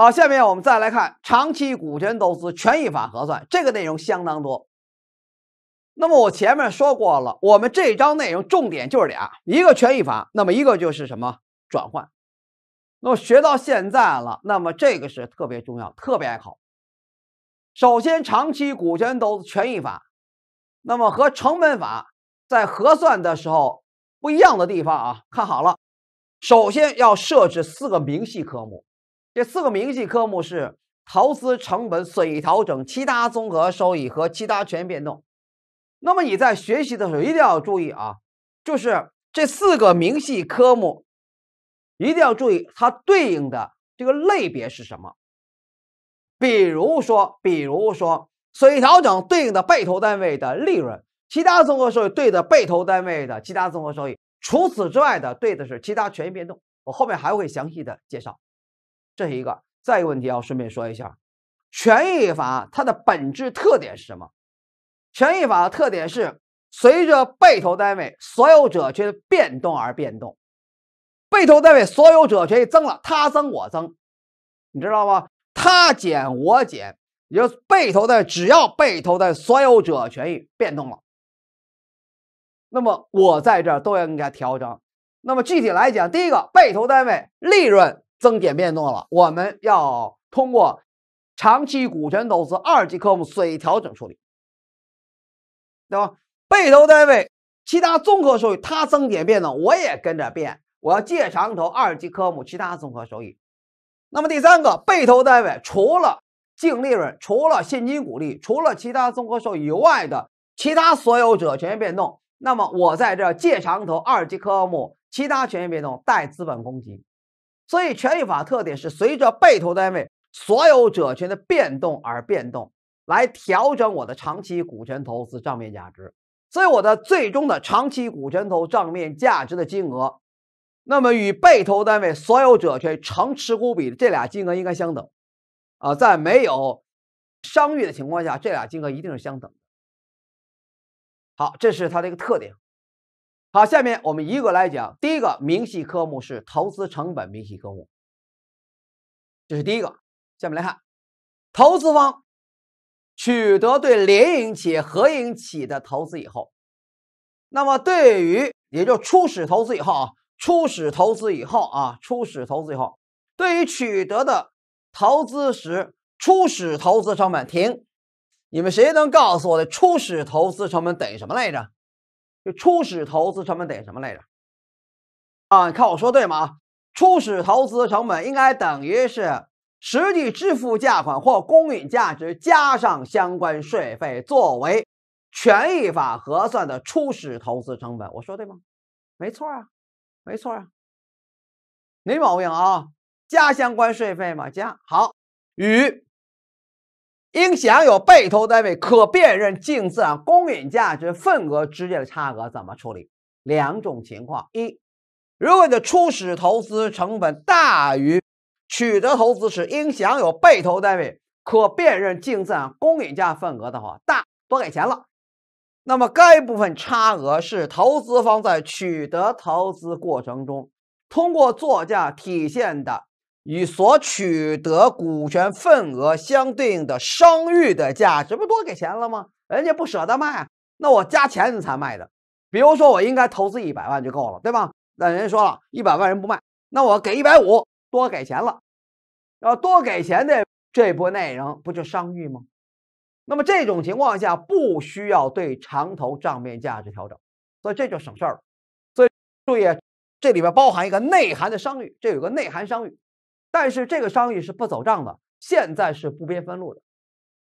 好，下面我们再来看长期股权投资权益法核算这个内容相当多。那么我前面说过了，我们这章内容重点就是俩，一个权益法，那么一个就是什么转换。那么学到现在了，那么这个是特别重要，特别爱考。首先，长期股权投资权益法，那么和成本法在核算的时候不一样的地方啊，看好了，首先要设置四个明细科目。这四个明细科目是投资成本、损调整、其他综合收益和其他权益变动。那么你在学习的时候一定要注意啊，就是这四个明细科目一定要注意它对应的这个类别是什么。比如说，比如说损调整对应的被投单位的利润，其他综合收益对的被投单位的其他综合收益，除此之外的对的是其他权益变动。我后面还会详细的介绍。这是一个，再一个问题，要顺便说一下，权益法它的本质特点是什么？权益法的特点是随着被投单位所有者权变动而变动。被投单位所有者权益增了，他增我增，你知道吗？他减我减，也就被投的只要被投的所有者权益变动了，那么我在这儿都应该调整。那么具体来讲，第一个，被投单位利润。增减变动了，我们要通过长期股权投资二级科目随意调整处理，对吧？被投单位其他综合收益它增减变动，我也跟着变，我要借长投二级科目其他综合收益。那么第三个，被投单位除了净利润、除了现金股利、除了其他综合收益以外的其他所有者权益变动，那么我在这借长投二级科目其他权益变动贷资本公积。所以，权益法特点是随着被投单位所有者权的变动而变动，来调整我的长期股权投资账面价值。所以，我的最终的长期股权投资账面价值的金额，那么与被投单位所有者权成持股比这俩金额应该相等。啊，在没有商誉的情况下，这俩金额一定是相等。的。好，这是它的一个特点。好，下面我们一个来讲。第一个明细科目是投资成本明细科目，这是第一个。下面来看，投资方取得对联营企业、合营企业的投资以后，那么对于也就初始投资以后啊，初始投资以后啊，初始投资以后，对于取得的投资时初始投资成本，停，你们谁能告诉我，的初始投资成本等于什么来着？初始投资成本得什么来着？啊，你看我说对吗？初始投资成本应该等于是实际支付价款或公允价值加上相关税费，作为权益法核算的初始投资成本。我说对吗？没错啊，没错啊，没毛病啊，加相关税费嘛，加好与。应享有被投单位可辨认净资产公允价值份额之间的差额怎么处理？两种情况：一，如果你的初始投资成本大于取得投资时应享有被投单位可辨认净资产公允价份额的话，大多给钱了，那么该部分差额是投资方在取得投资过程中通过作价体现的。与所取得股权份额相对应的商誉的价值不多给钱了吗？人家不舍得卖，那我加钱才卖的。比如说，我应该投资一百万就够了，对吧？那人家说了一百万人不卖，那我给一百五，多给钱了。要多给钱的这波内容不就商誉吗？那么这种情况下不需要对长投账面价值调整，所以这就省事儿了。所以注意，这里边包含一个内涵的商誉，这有个内涵商誉。但是这个商誉是不走账的，现在是不编分录的。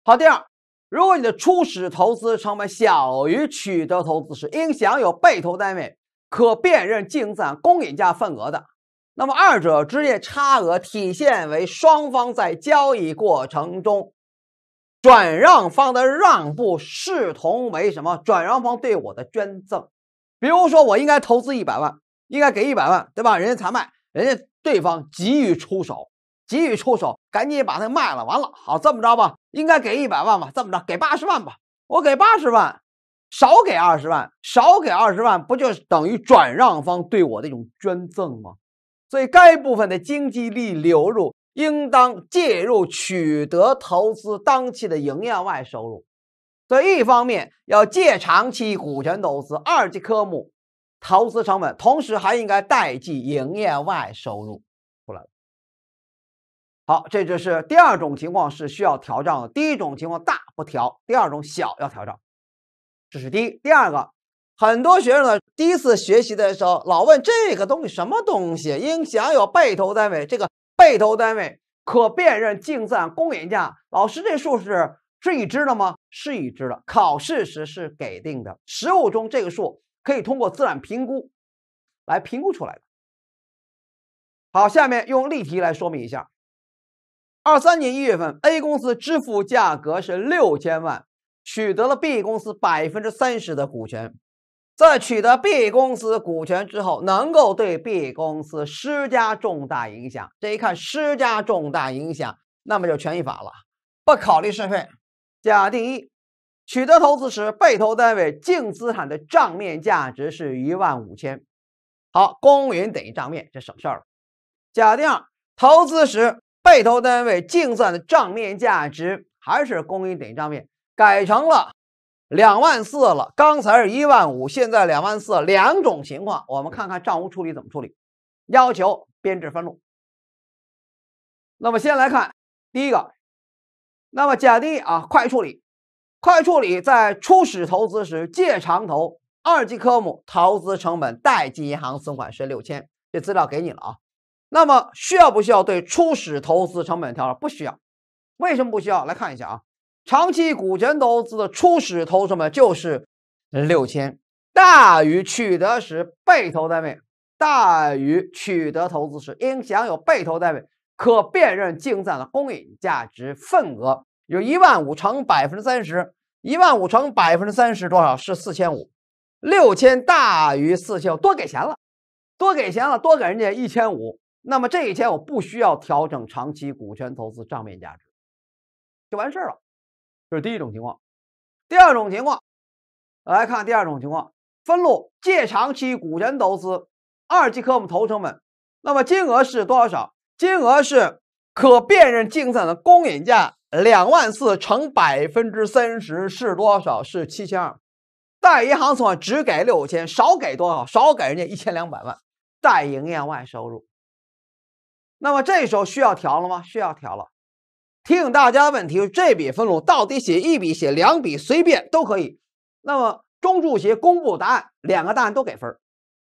好，第二，如果你的初始投资成本小于取得投资时应享有被投单位可辨认净资产公允价份额的，那么二者之间差额体现为双方在交易过程中转让方的让步，视同为什么？转让方对我的捐赠。比如说，我应该投资一百万，应该给一百万，对吧？人家才卖，人家。对方急于出手，急于出手，赶紧把它卖了。完了，好这么着吧，应该给一百万吧，这么着给八十万吧，我给八十万，少给二十万，少给二十万，不就等于转让方对我的一种捐赠吗？所以该部分的经济利益流入应当介入取得投资当期的营业外收入。所以一方面要借“长期股权投资”二级科目。投资成本，同时还应该代记营业外收入出来了。好，这就是第二种情况是需要调账的。第一种情况大不调，第二种小要调账。这是第一。第二个，很多学生呢第一次学习的时候老问这个东西什么东西？应享有被投单位这个被投单位可辨认净资公允价，老师这数是是已知的吗？是已知的，考试时是给定的，实务中这个数。可以通过资产评估来评估出来的。好，下面用例题来说明一下。二三年一月份，A 公司支付价格是六千万，取得了 B 公司百分之三十的股权。在取得 B 公司股权之后，能够对 B 公司施加重大影响。这一看施加重大影响，那么就权益法了，不考虑税费。假定一。取得投资时，被投单位净资产的账面价值是一万五千，好，公允等于账面，这省事儿了。假定投资时，被投单位净资产的账面价值还是公允等于账面，改成了两万四了。刚才是一万五，现在两万四，两种情况，我们看看账务处理怎么处理，要求编制分录。那么先来看第一个，那么假定啊，快处理。快处理在初始投资时借长投二级科目投资成本，贷记银行存款是六千。这资料给你了啊？那么需要不需要对初始投资成本调整？不需要，为什么不需要？来看一下啊，长期股权投资的初始投资成本就是六千，大于取得时被投单位大于取得投资时应享有被投单位可辨认净资产的公允价值份额。有一万五乘百分之三十一万五乘百分之三十多少是四千五，六千大于四千多给钱了，多给钱了，多给人家一千五。那么这一千我不需要调整长期股权投资账面价值，就完事儿了。这是第一种情况。第二种情况，来看第二种情况，分录借长期股权投资二级科目投成本，那么金额是多少？金额是可辨认净资产的公允价。两万四乘百分之三十是多少？是七千二。贷银行存款只给六千，少给多少？少给人家一千两百万。贷营业外收入。那么这时候需要调了吗？需要调了。提醒大家的问题是：这笔分录到底写一笔，写两笔，随便都可以。那么中注协公布答案，两个答案都给分儿。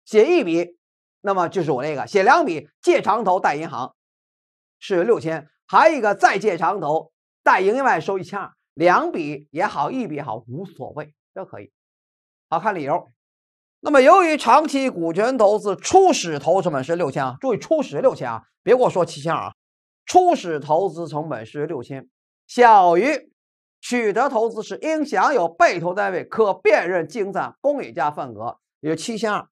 写一笔，那么就是我那个；写两笔，借长投贷银行是六千，还一个再借长投。在营业外收一千二，两笔也好，一笔也好，无所谓，都可以。好看理由。那么由于长期股权投资初始投资成本是六千啊，注意初始六千啊，别给我说七千二啊。初始投资成本是六千，小于取得投资时应享有被投单位可辨认净资产公允价份额，也就七千二，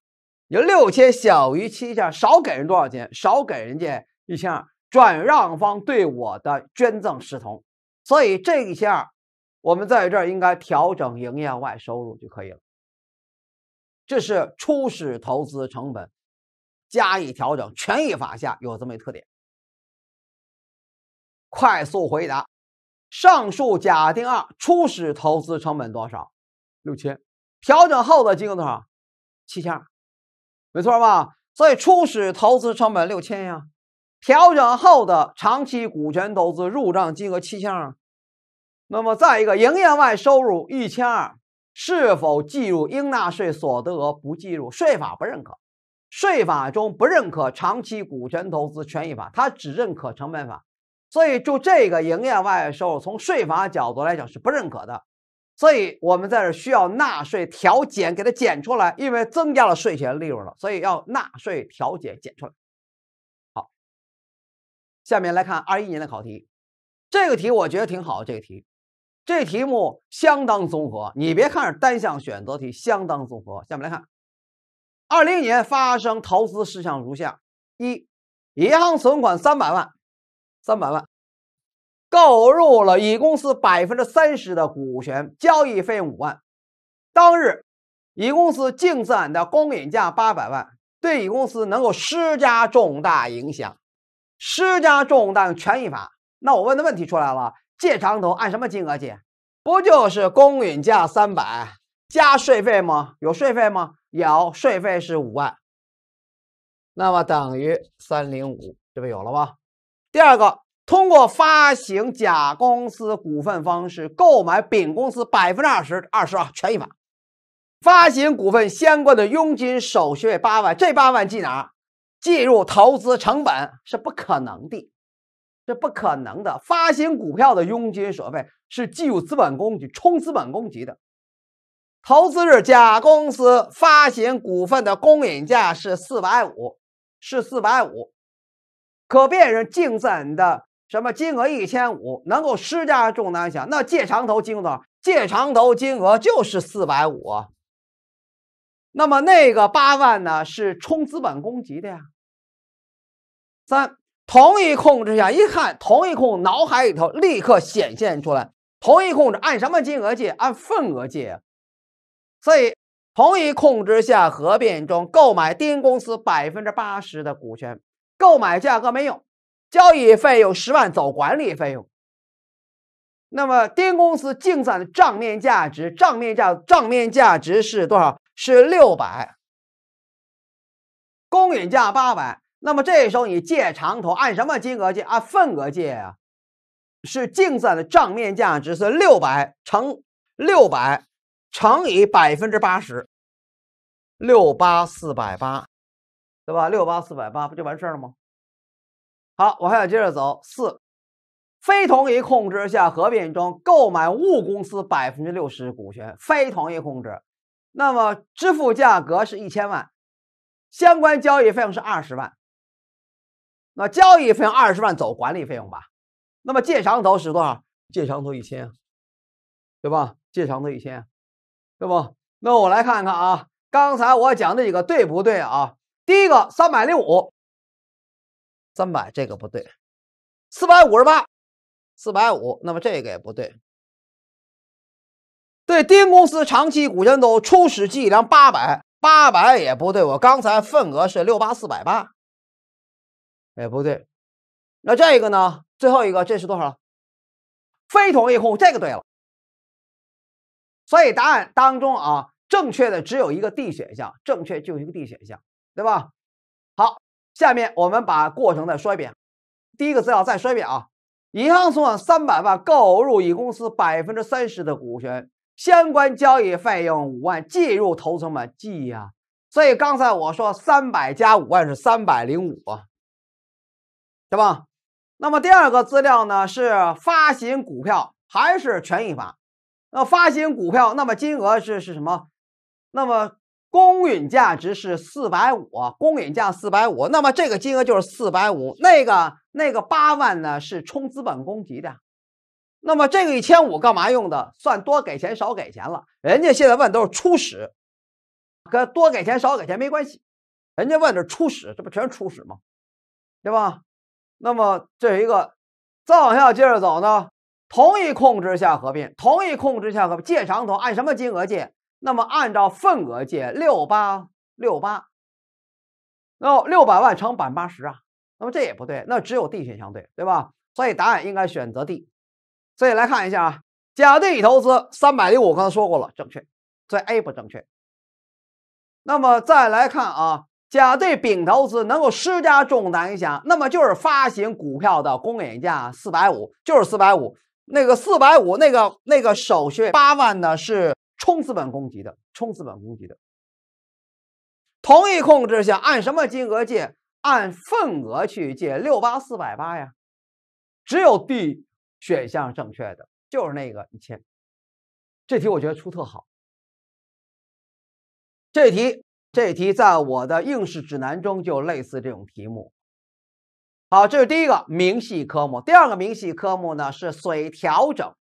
有六千小于七千少给人多少钱？少给人家一千二，转让方对我的捐赠视同。所以这一下，我们在这儿应该调整营业外收入就可以了。这是初始投资成本，加以调整。权益法下有这么一个特点。快速回答：上述假定二，初始投资成本多少？六千。调整后的金额多少？七千二。没错吧？所以初始投资成本六千呀。调整后的长期股权投资入账金额七千二，那么再一个营业外收入一千二，是否计入应纳税所得额？不计入税法不认可，税法中不认可长期股权投资权益法，它只认可成本法，所以就这个营业外收入从税法角度来讲是不认可的，所以我们在这需要纳税调减，给它减出来，因为增加了税前利润了，所以要纳税调减减出来。下面来看二一年的考题，这个题我觉得挺好，这个题，这题目相当综合。你别看是单项选择题，相当综合。下面来看，二零年发生投资事项如下：一，银行存款三百万，三百万，购入了乙公司百分之三十的股权，交易费用五万。当日，乙公司净资产的公允价八百万，对乙公司能够施加重大影响。施加重担权益法，那我问的问题出来了：借长投按什么金额借？不就是公允价三百加税费吗？有税费吗？有，税费是五万，那么等于三零五，这不有了吗？第二个，通过发行甲公司股份方式购买丙公司百分之二十二十啊权益法，发行股份相关的佣金手续费八万，这八万记哪儿？计入投资成本是不可能的，是不可能的。发行股票的佣金、所费是计入资本公积、充资本公积的。投资日，甲公司发行股份的公允价是四百五，是四百五，可辨认净资产的什么金额一千五，能够施加重难影那借长投金额多少？借长投金额就是四百五。那么那个八万呢？是充资本公积的呀。三，同一控制下，一看同一控，脑海里头立刻显现出来，同一控制按什么金额借？按份额借啊。所以，同一控制下合并中购买丁公司百分之八十的股权，购买价格没有，交易费用十万走管理费用。那么，丁公司净算的账面价值，账面价账面价值是多少？是六百，公允价八百。那么这时候你借长投按什么金额借？按份额借啊，是净算的账面价值是六百乘六百乘以百分之八十，六八四百八，对吧？六八四百八不就完事儿了吗？好，我还要接着走。四，非同一控制下合并中购买物公司百分之六十股权，非同一控制，那么支付价格是一千万，相关交易费用是二十万。那交易费用二十万走管理费用吧，那么借长投是多少？借长投一千，对吧？借长投一千，对吧？那我来看看啊，刚才我讲的几个对不对啊？第一个三百零五，三百这个不对，四百五十八，四百五，那么这个也不对。对丁公司长期股权投资初始计量八百，八百也不对，我刚才份额是六八四百八。哎，不对，那这一个呢？最后一个，这是多少？非同一控这个对了。所以答案当中啊，正确的只有一个 D 选项，正确就一个 D 选项，对吧？好，下面我们把过程再说一遍。第一个资料再说一遍啊，银行存款三百万购入乙公司百分之三十的股权，相关交易费用五万，计入投资本，记呀。所以刚才我说三百加五万是三百零五啊。对吧？那么第二个资料呢是发行股票还是权益法？那发行股票，那么金额是是什么？那么公允价值是四百五，公允价四百五，那么这个金额就是四百五。那个那个八万呢是充资本公积的，那么这个一千五干嘛用的？算多给钱少给钱了。人家现在问都是初始，跟多给钱少给钱没关系。人家问的是初始，这不全是初始吗？对吧？那么这一个，再往下接着走呢？同一控制下合并，同一控制下合并借长投，按什么金额借？那么按照份额借六八六八，那六百万乘百分之八十啊？那么这也不对，那只有 D 选项对，对吧？所以答案应该选择 D。所以来看一下啊，甲对乙投资三百零五，刚才说过了，正确，所以 A 不正确。那么再来看啊。甲对丙投资能够施加重大影响，那么就是发行股票的公允价四百五，就是四百五。那个四百五，那个那个手续八万呢？是冲资本公积的，冲资本公积的。同一控制下，按什么金额借？按份额去借六八四百八呀？只有 D 选项正确的，就是那个一千。这题我觉得出特好。这题。这题在我的应试指南中就类似这种题目。好，这是第一个明细科目。第二个明细科目呢是损益调整，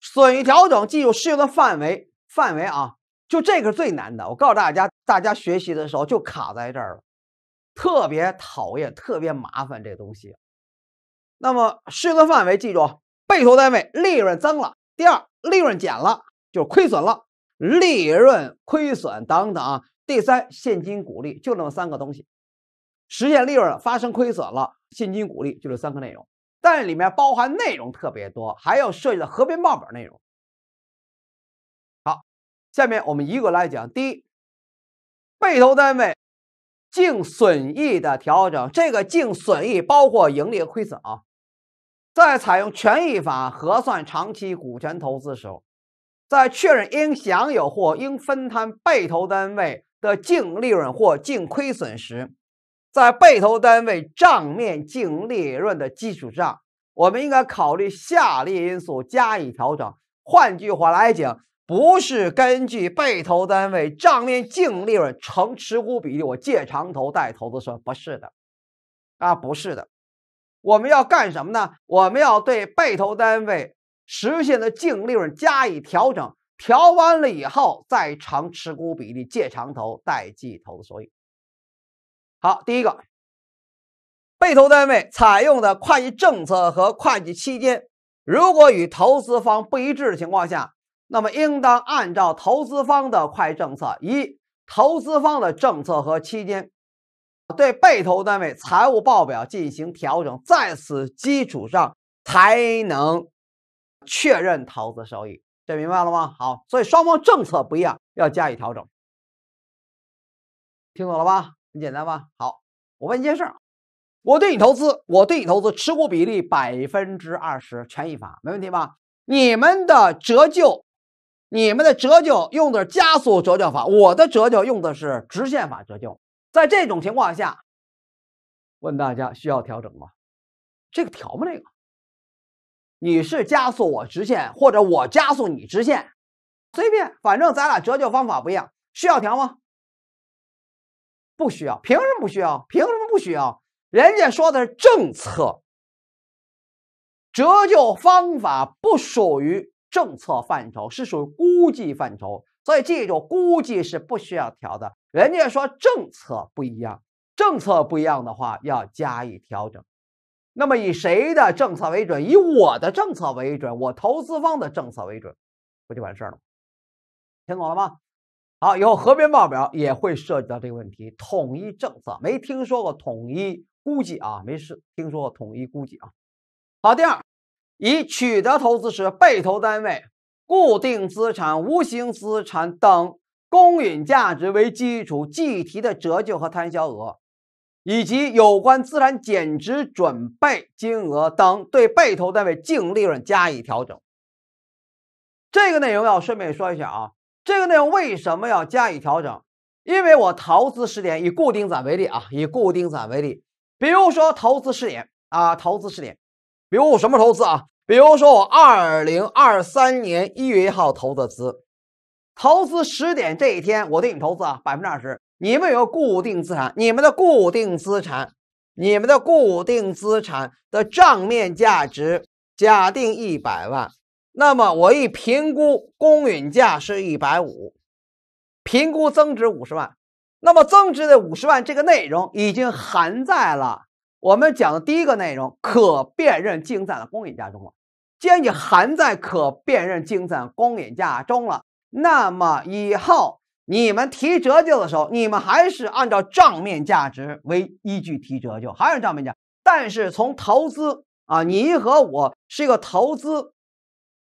损益调整计入适用的范围范围啊，就这个是最难的。我告诉大家，大家学习的时候就卡在这儿了，特别讨厌，特别麻烦这东西。那么适用的范围，记住，被投单位利润增了，第二利润减了，就是亏损了，利润亏损等等。第三，现金股利就那么三个东西，实现利润发生亏损了，现金股利就这三个内容，但里面包含内容特别多，还要涉及到合并报表内容。好，下面我们一个来讲。第一，被投单位净损益的调整，这个净损益包括盈利和亏损啊，在采用权益法核算长期股权投资时候，在确认应享有或应分摊被投单位的净利润或净亏损时，在被投单位账面净利润的基础上，我们应该考虑下列因素加以调整。换句话来讲，不是根据被投单位账面净利润乘持股比例，我借长投贷投资说不是的，啊，不是的，我们要干什么呢？我们要对被投单位实现的净利润加以调整。调完了以后，再长持股比例，借长投，贷记投资收益。好，第一个，被投单位采用的会计政策和会计期间，如果与投资方不一致的情况下，那么应当按照投资方的会计政策、一投资方的政策和期间，对被投单位财务报表进行调整，在此基础上才能确认投资收益。明白了吗？好，所以双方政策不一样，要加以调整。听懂了吧？很简单吧？好，我问一件事：我对你投资，我对你投资持股比例百分之二十，权益法没问题吧？你们的折旧，你们的折旧用的是加速折旧法，我的折旧用的是直线法折旧。在这种情况下，问大家需要调整吗？这个调不这个？你是加速我直线，或者我加速你直线，随便，反正咱俩折旧方法不一样，需要调吗？不需要，凭什么不需要？凭什么不需要？人家说的是政策，折旧方法不属于政策范畴，是属于估计范畴，所以记住，估计是不需要调的。人家说政策不一样，政策不一样的话要加以调整。那么以谁的政策为准？以我的政策为准，我投资方的政策为准，不就完事儿了吗？听懂了吗？好，以后合并报表也会涉及到这个问题，统一政策。没听说过统一估计啊？没事，听说过统一估计啊？好，第二，以取得投资时被投单位固定资产、无形资产等公允价值为基础计提的折旧和摊销额。以及有关资产减值准备金额等，对被投单位净利润加以调整。这个内容要顺便说一下啊，这个内容为什么要加以调整？因为我投资时点以固定攒为例啊，以固定攒为例，比如说投资时点啊，投资时点，比如我什么投资啊？比如说我二零二三年一月一号投的资，投资时点这一天我对你投资啊百分之二十。你们有固定资产，你们的固定资产，你们的固定资产的账面价值假定一百万，那么我一评估公允价是一百五，评估增值五十万，那么增值的五十万这个内容已经含在了我们讲的第一个内容可辨认净资产的公允价中了。既然你含在可辨认净资产公允价中了，那么以后。你们提折旧的时候，你们还是按照账面价值为依据提折旧，还是账面价？但是从投资啊，你和我是一个投资，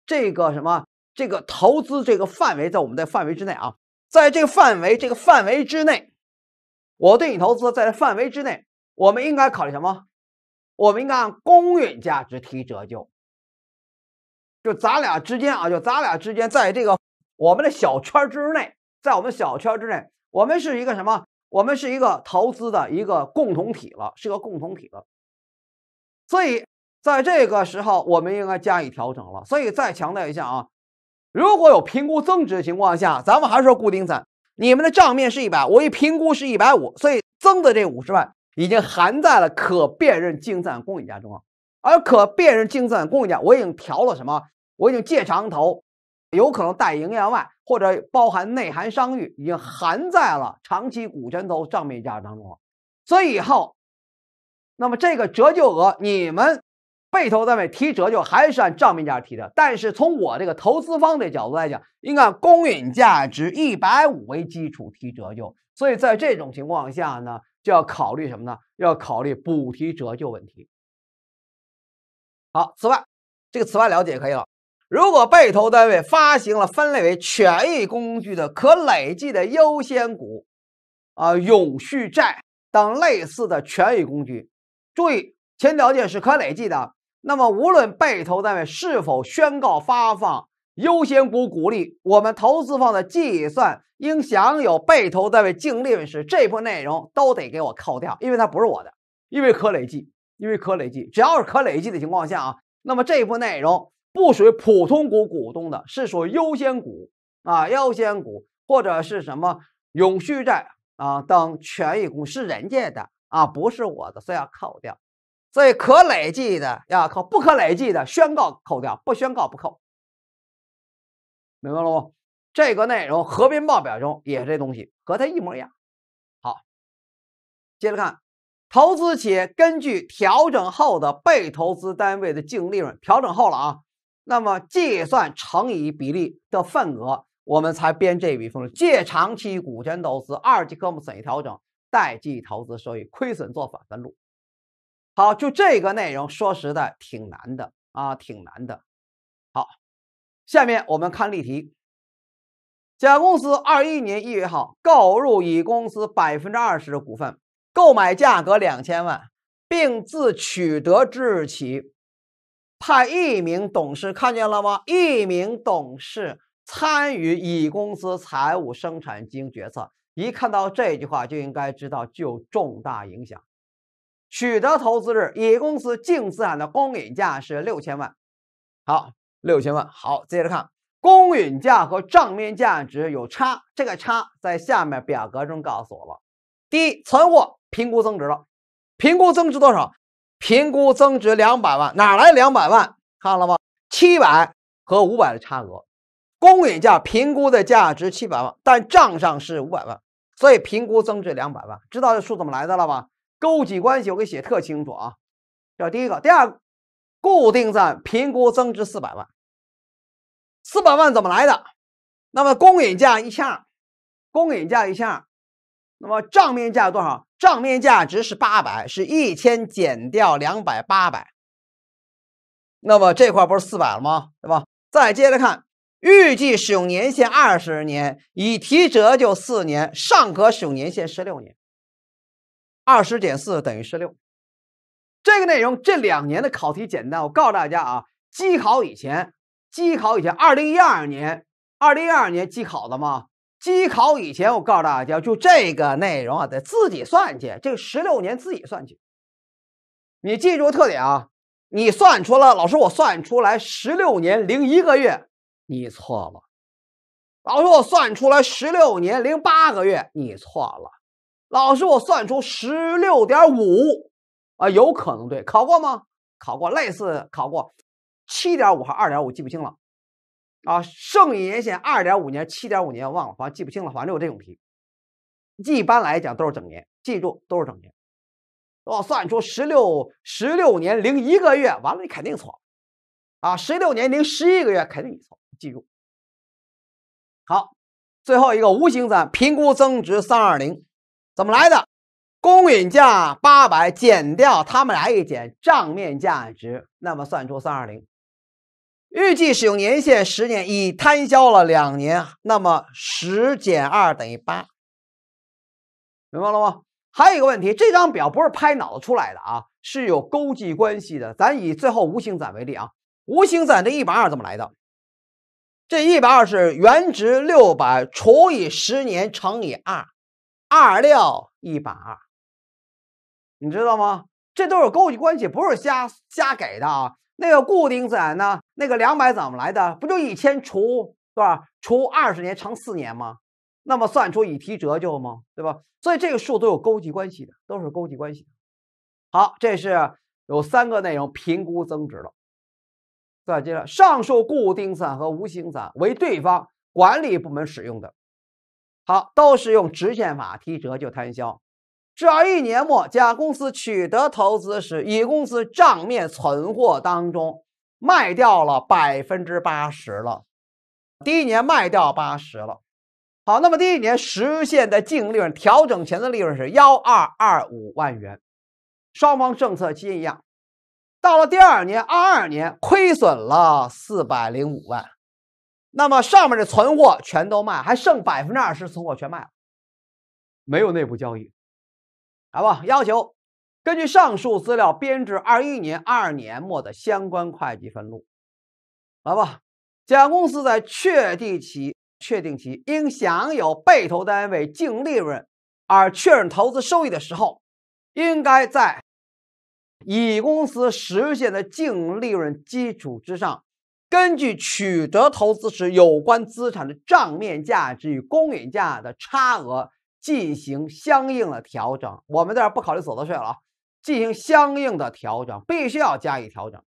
这个什么，这个投资这个范围在我们的范围之内啊，在这个范围这个范围之内，我对你投资，在这范围之内，我们应该考虑什么？我们应该按公允价值提折旧。就咱俩之间啊，就咱俩之间在这个我们的小圈之内。在我们小圈之内，我们是一个什么？我们是一个投资的一个共同体了，是个共同体了。所以在这个时候，我们应该加以调整了。所以再强调一下啊，如果有评估增值的情况下，咱们还是说固定散。你们的账面是一百，我一评估是一百五，所以增的这五十万已经含在了可辨认净资产公允价中了。而可辨认净资产公允价，我已经调了什么？我已经借长投，有可能带营业外。或者包含内涵商誉，已经含在了长期股权投资账面价当中了。所以以后，那么这个折旧额，你们被投单位提折旧还是按账面价提的？但是从我这个投资方的角度来讲，应该公允价值一百五为基础提折旧。所以在这种情况下呢，就要考虑什么呢？要考虑补提折旧问题。好，此外，这个此外了解就可以了。如果被投单位发行了分类为权益工具的可累计的优先股、啊永续债等类似的权益工具，注意，前条件是可累计的。那么，无论被投单位是否宣告发放优先股股利，我们投资方的计算应享有被投单位净利润时，这部分内容都得给我扣掉，因为它不是我的，因为可累计，因为可累计，只要是可累计的情况下啊，那么这部分内容。不属于普通股股东的是属于优先股啊，优先股或者是什么永续债啊等权益股是人家的啊，不是我的，所以要扣掉。所以可累计的要扣，不可累计的宣告扣掉，不宣告不扣。明白了吗？这个内容合并报表中也这东西和它一模一样。好，接着看，投资企业根据调整后的被投资单位的净利润调整后了啊。那么计算乘以比例的份额，我们才编这笔分借长期股权投资二级科目损益调整，贷记投资收益，亏损做反分录。好，就这个内容，说实在挺难的啊，挺难的。好，下面我们看例题。甲公司21年1月号购入乙公司20%的股份，购买价格2000万，并自取得之日起。派一名董事看见了吗？一名董事参与乙公司财务生产经营决策。一看到这句话就应该知道具有重大影响。取得投资日，乙公司净资产的公允价是六千万。好，六千万。好，接着看公允价和账面价值有差，这个差在下面表格中告诉我了。第一，存货评估增值了，评估增值多少？评估增值两百万，哪来两百万？看了吗？七百和五百的差额，公允价评估的价值七百万，但账上是五百万，所以评估增值两百万。知道这数怎么来的了吧？勾稽关系我给写特清楚啊。这第一个，第二，固定在评估增值四百万，四百万怎么来的？那么公允价一下，公允价一下，那么账面价多少？账面价值是八百，是一千减掉两百，八百。那么这块不是四百了吗？对吧？再接着看，预计使用年限二十年，已提折旧四年，尚可使用年限十六年。二十减四等于十六。这个内容这两年的考题简单，我告诉大家啊，机考以前，机考以前，二零一二年，二零一二年机考的嘛。机考以前，我告诉大家，就这个内容啊，得自己算去。这十六年自己算去。你记住特点啊，你算出了，老师我算出来十六年零一个月，你错了。老师我算出来十六年零八个月，你错了。老师我算出十六点五，啊，有可能对，考过吗？考过，类似考过，七点五和二点五记不清了。啊，剩余年限二点五年、七点五年，我忘了，反正记不清了，反正有这种题。一般来讲都是整年，记住都是整年。哦、算出十六十六年零一个月，完了你肯定错。啊，十六年零十一个月肯定你错，记住。好，最后一个无形资产评估增值三二零，怎么来的？公允价八百减掉他们俩一减账面价值，那么算出三二零。预计使用年限十年，已摊销了两年，那么十减二等于八，明白了吗？还有一个问题，这张表不是拍脑子出来的啊，是有勾稽关系的。咱以最后无形资产为例啊，无形资产一百二怎么来的？这一百二是原值六百除以十年乘以二，二六一百二，你知道吗？这都是勾稽关系，不是瞎瞎给的啊。那个固定资产呢？那个两百怎么来的？不就一千除对吧？除二十年乘四年吗？那么算出已提折旧吗？对吧？所以这个数都有勾稽关系的，都是勾稽关系。好，这是有三个内容：评估、增值了，再接着，上述固定资产和无形资产为对方管理部门使用的，好，都是用直线法提折旧摊销。至一年末，甲公司取得投资时，乙公司账面存货当中卖掉了百分之八十了。第一年卖掉八十了。好，那么第一年实现的净利润调整前的利润是幺二二五万元，双方政策皆一样。到了第二年二二年亏损了四百零五万，那么上面的存货全都卖，还剩百分之二十存货全卖了，没有内部交易。来吧，要求根据上述资料编制二一年二年末的相关会计分录。来吧，甲公司在确定其确定其应享有被投单位净利润而确认投资收益的时候，应该在乙公司实现的净利润基础之上，根据取得投资时有关资产的账面价值与公允价的差额。进行相应的调整，我们在这儿不考虑所得税了啊。进行相应的调整，必须要加以调整，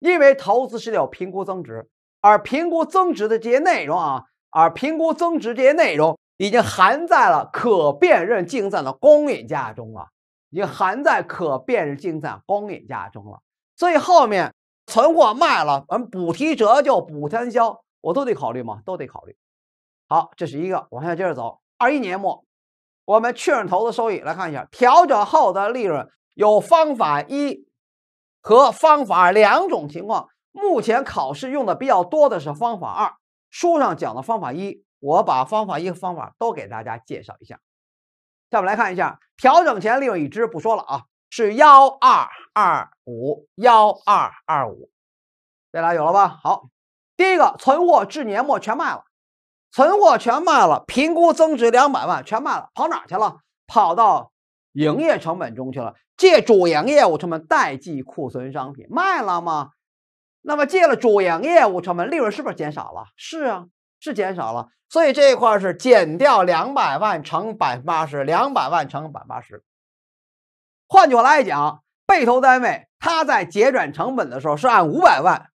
因为投资是有评估增值，而评估增值的这些内容啊，而评估增值这些内容已经含在了可辨认净资产的公允价中了，已经含在可辨认净资产公允价中了。所以后面存货卖了，嗯，补提折旧、补摊销，我都得考虑吗？都得考虑。好，这是一个，往下接着走。二一年末，我们确认投资收益来看一下调整后的利润，有方法一和方法两种情况。目前考试用的比较多的是方法二，书上讲的方法一，我把方法一和方法都给大家介绍一下。下面来看一下调整前利润，已知不说了啊，是幺二二五幺二二五，这俩有了吧？好，第一个存货至年末全卖了。存货全卖了，评估增值两百万，全卖了，跑哪去了？跑到营业成本中去了，借主营业务成本，代记库存商品，卖了吗？那么借了主营业务成本，利润是不是减少了？是啊，是减少了。所以这一块是减掉两百万乘百分之八十，两百万乘百分之八十。换句话来讲，被投单位他在结转成本的时候是按五百万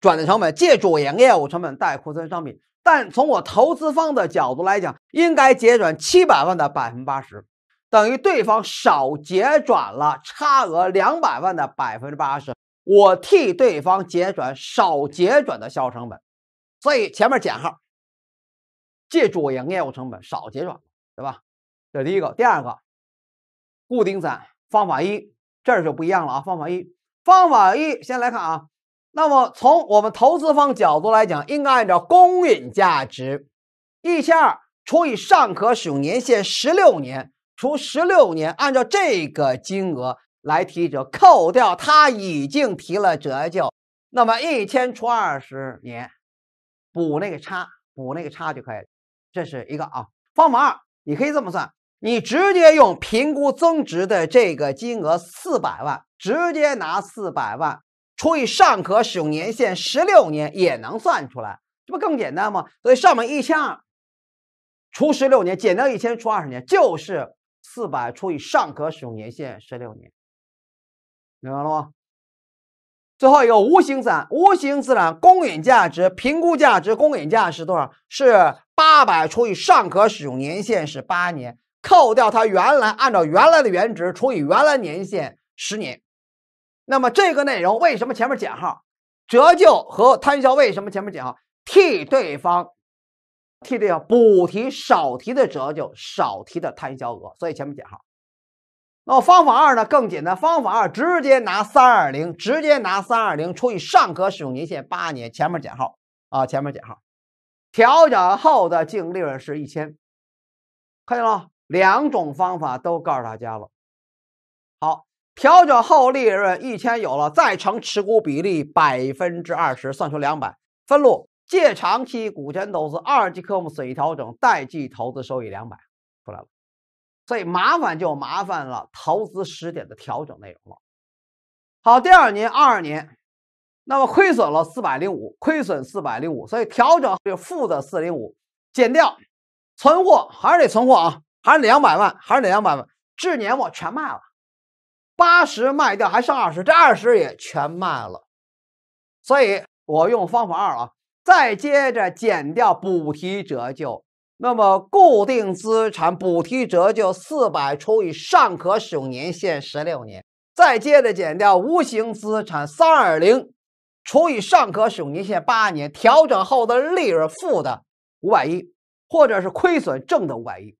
转的成本，借主营业务成本，代库存商品。但从我投资方的角度来讲，应该结转七百万的百分之八十，等于对方少结转了差额两百万的百分之八十，我替对方结转少结转的销售成本，所以前面减号，借主营业务成本少结转，对吧？这是第一个，第二个，固定资产方法一，这儿就不一样了啊，方法一，方法一，先来看啊。那么从我们投资方角度来讲，应该按照公允价值一千二除以上可使用年限十六年除十六年，按照这个金额来提折，扣掉他已经提了折旧，那么一千除二十年，补那个差，补那个差就可以了。这是一个啊。方法二，你可以这么算，你直接用评估增值的这个金额四百万，直接拿四百万。除以上可使用年限十六年也能算出来，这不更简单吗？所以上面一千二除十六年，减掉一千除二十年，就是四百除以上可使用年限十六年，明白了吗？最后一个无形资产无形资产公允价值评估价值公允价是多少？是八百除以上可使用年限是八年，扣掉它原来按照原来的原值除以原来年限十年。那么这个内容为什么前面减号？折旧和摊销为什么前面减号？替对方，替对方补提少提的折旧，少提的摊销额，所以前面减号。那方法二呢？更简单，方法二直接拿三二零，直接拿三二零除以尚可使用年限八年，前面减号啊，前面减号，调整后的净利润是一千，看见了吗？两种方法都告诉大家了。调整后利润一千有了，再乘持股比例百分之二十，算出两百。分录借长期股权投资二级科目损益调整，贷记投资收益两百出来了。所以麻烦就麻烦了，投资时点的调整内容了。好，第二年二年，那么亏损了四百零五，亏损四百零五，所以调整就负的四零五，减掉存货还是得存货啊，还是两百万，还是两百万，至年末全卖了。八十卖掉还剩二十，这二十也全卖了，所以我用方法二啊，再接着减掉补贴折旧，那么固定资产补贴折旧四百除以上可使用年限十六年，再接着减掉无形资产三二零除以上可使用年限八年，调整后的利润负的五百一，或者是亏损正的五百一，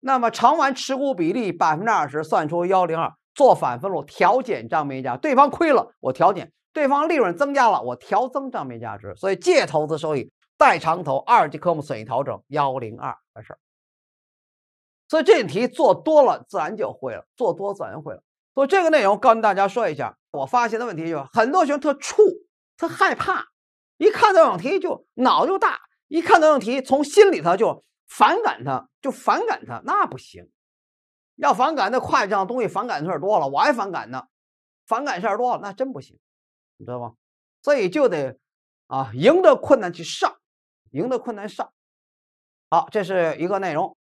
那么偿完持股比例百分之二十，算出幺零二，做反分录调减账面价对方亏了我调减，对方利润增加了我调增账面价值，所以借投资收益，贷长投二级科目损益调整幺零二的事儿。所以这题做多了自然就会了，做多自然会了。所以这个内容告诉大家说一下，我发现的问题就是，很多学生特怵，特害怕，一看这种题就脑就大，一看这种题从心里头就。反感他就反感他那不行，要反感那会计上东西反感的事多了，我还反感呢，反感事儿多了那真不行，你知道吗？所以就得啊迎着困难去上，迎着困难上。好，这是一个内容。